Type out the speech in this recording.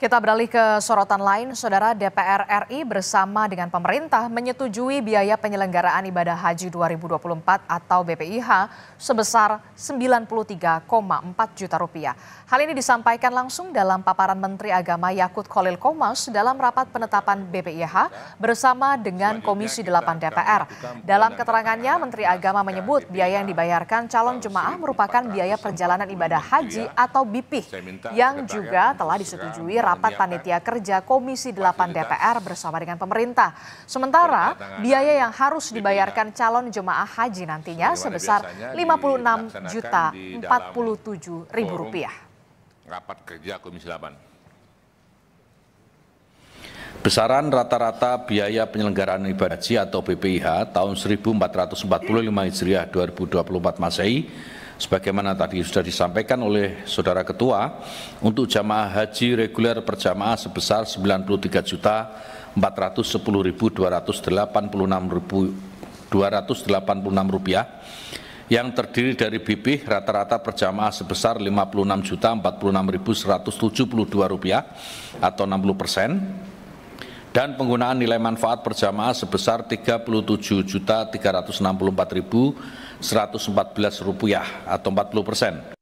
Kita beralih ke sorotan lain, Saudara DPR RI bersama dengan pemerintah menyetujui biaya penyelenggaraan ibadah haji 2024 atau BPIH sebesar 93,4 juta rupiah. Hal ini disampaikan langsung dalam paparan Menteri Agama Yakut Kolil Komas dalam rapat penetapan BPIH bersama dengan Komisi 8 DPR. Dalam keterangannya, Menteri Agama menyebut biaya yang dibayarkan calon jemaah merupakan biaya perjalanan ibadah haji atau BPIH yang juga telah disetujui rapat panitia kerja Komisi 8 DPR bersama dengan pemerintah. Sementara biaya yang harus dibayarkan calon jemaah haji nantinya sebesar rp juta ribu rupiah. Rapat kerja Komisi 8. Besaran rata-rata biaya penyelenggaraan ibadah haji atau BPIH tahun 1445 Hijriah 2024 Masehi sebagaimana tadi sudah disampaikan oleh saudara ketua untuk jamaah haji reguler per jamaah sebesar rp juta rupiah yang terdiri dari BP rata-rata per jamaah sebesar 56.046.172 rupiah atau 60 persen dan penggunaan nilai manfaat per jamaah sebesar Rp37.364.114 atau 40 persen.